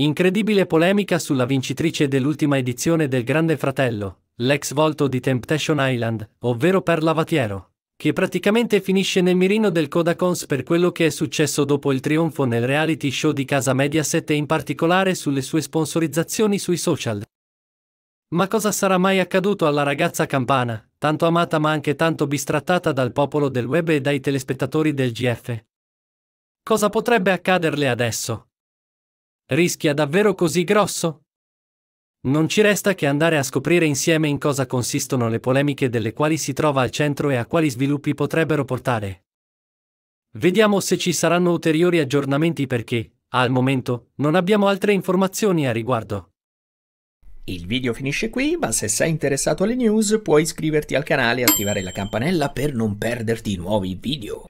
Incredibile polemica sulla vincitrice dell'ultima edizione del Grande Fratello, l'ex volto di Temptation Island, ovvero per Lavatiero, che praticamente finisce nel mirino del Kodakons per quello che è successo dopo il trionfo nel reality show di casa Mediaset e in particolare sulle sue sponsorizzazioni sui social. Ma cosa sarà mai accaduto alla ragazza campana, tanto amata ma anche tanto bistrattata dal popolo del web e dai telespettatori del GF? Cosa potrebbe accaderle adesso? Rischia davvero così grosso? Non ci resta che andare a scoprire insieme in cosa consistono le polemiche delle quali si trova al centro e a quali sviluppi potrebbero portare. Vediamo se ci saranno ulteriori aggiornamenti perché, al momento, non abbiamo altre informazioni a riguardo. Il video finisce qui, ma se sei interessato alle news puoi iscriverti al canale e attivare la campanella per non perderti nuovi video.